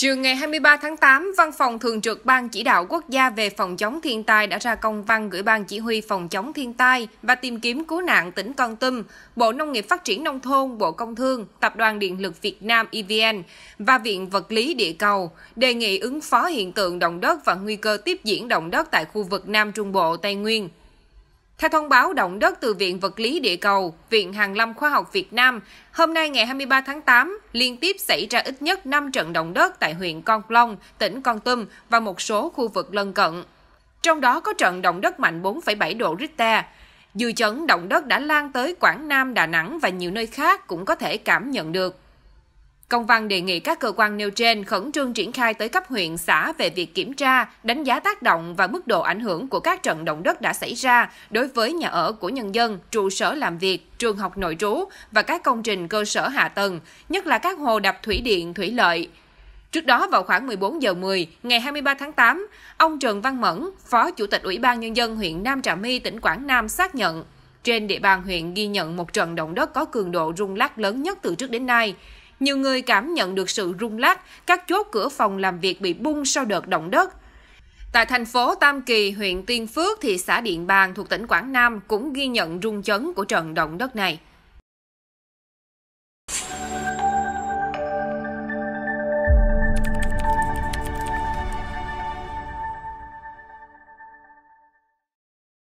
Chiều ngày 23 tháng 8, Văn phòng Thường trực Ban Chỉ đạo Quốc gia về phòng chống thiên tai đã ra công văn gửi Ban Chỉ huy phòng chống thiên tai và tìm kiếm cứu nạn tỉnh Con Tum, Bộ Nông nghiệp Phát triển Nông thôn, Bộ Công Thương, Tập đoàn Điện lực Việt Nam EVN và Viện Vật lý Địa cầu, đề nghị ứng phó hiện tượng động đất và nguy cơ tiếp diễn động đất tại khu vực Nam Trung Bộ, Tây Nguyên. Theo thông báo động đất từ Viện Vật lý Địa cầu, Viện Hàn lâm Khoa học Việt Nam, hôm nay ngày 23 tháng 8, liên tiếp xảy ra ít nhất 5 trận động đất tại huyện Con Plong, tỉnh Con Tum và một số khu vực lân cận. Trong đó có trận động đất mạnh 4,7 độ Richter. Dư chấn động đất đã lan tới Quảng Nam, Đà Nẵng và nhiều nơi khác cũng có thể cảm nhận được. Công văn đề nghị các cơ quan nêu trên khẩn trương triển khai tới cấp huyện, xã về việc kiểm tra, đánh giá tác động và mức độ ảnh hưởng của các trận động đất đã xảy ra đối với nhà ở của nhân dân, trụ sở làm việc, trường học nội trú và các công trình cơ sở hạ tầng, nhất là các hồ đập thủy điện, thủy lợi. Trước đó vào khoảng 14 giờ 10 ngày 23 tháng 8, ông Trần Văn Mẫn, Phó Chủ tịch Ủy ban Nhân dân huyện Nam Trà My, tỉnh Quảng Nam xác nhận trên địa bàn huyện ghi nhận một trận động đất có cường độ rung lắc lớn nhất từ trước đến nay. Nhiều người cảm nhận được sự rung lắc, các chốt cửa phòng làm việc bị bung sau đợt động đất. Tại thành phố Tam Kỳ, huyện Tiên Phước, thị xã Điện Bàn thuộc tỉnh Quảng Nam cũng ghi nhận rung chấn của trận động đất này.